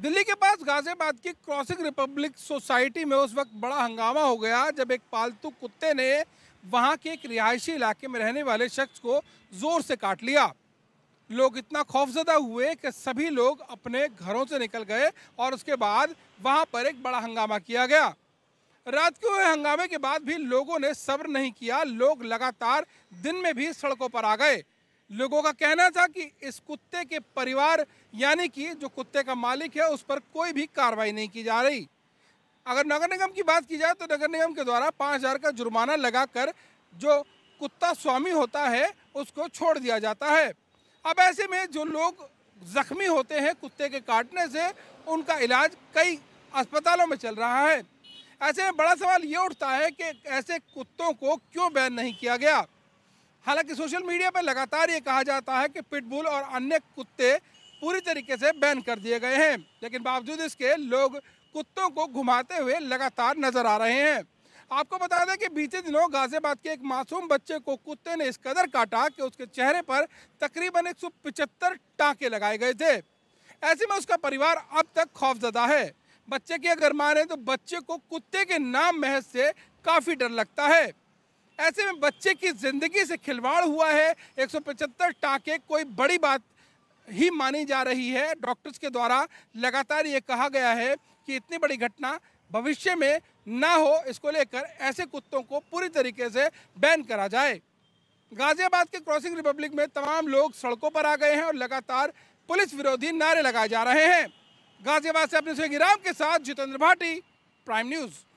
दिल्ली के पास गाजियाबाद की crossing Republic society में उस वक्त बड़ा हंगामा हो गया जब एक पालतू कुत्ते ने वहां के एक रिहायशी इलाके में रहने वाले शख्स को जोर से काट लिया लोग इतना खौफजदा हुए कि सभी लोग अपने घरों से निकल गए और उसके बाद वहां पर एक बड़ा हंगामा किया गया रात के हुए हंगामे के बाद भी लोगों ने सब्र नहीं किया लोग लगातार दिन में भी सड़कों पर आ गए लोगों का कहना था कि इस कुत्ते के परिवार यानी कि जो कुत्ते का मालिक है उस पर कोई भी कार्रवाई नहीं की जा रही अगर नगर निगम की बात की जाए तो नगर निगम के द्वारा पाँच हज़ार का जुर्माना लगाकर जो कुत्ता स्वामी होता है उसको छोड़ दिया जाता है अब ऐसे में जो लोग जख्मी होते हैं कुत्ते के काटने से उनका इलाज कई अस्पतालों में चल रहा है ऐसे में बड़ा सवाल ये उठता है कि ऐसे कुत्तों को क्यों बैन नहीं किया गया हालांकि सोशल मीडिया पर लगातार ये कहा जाता है कि पिटबुल और अन्य कुत्ते पूरी तरीके से बैन कर दिए गए हैं लेकिन बावजूद इसके लोग कुत्तों को घुमाते हुए लगातार नजर आ रहे हैं आपको बता दें कि बीते दिनों गाजियाबाद के एक मासूम बच्चे को कुत्ते ने इस कदर काटा कि उसके चेहरे पर तकरीबन एक टांके लगाए गए थे ऐसे में उसका परिवार अब तक खौफजदा है बच्चे की अगर माने तो बच्चे को कुत्ते के नाम महज से काफ़ी डर लगता है ऐसे में बच्चे की ज़िंदगी से खिलवाड़ हुआ है एक टाके कोई बड़ी बात ही मानी जा रही है डॉक्टर्स के द्वारा लगातार ये कहा गया है कि इतनी बड़ी घटना भविष्य में ना हो इसको लेकर ऐसे कुत्तों को पूरी तरीके से बैन करा जाए गाजियाबाद के क्रॉसिंग रिपब्लिक में तमाम लोग सड़कों पर आ गए हैं और लगातार पुलिस विरोधी नारे लगाए जा रहे हैं गाजियाबाद से अपने सहयोगी राम के साथ जितेंद्र भाटी प्राइम न्यूज़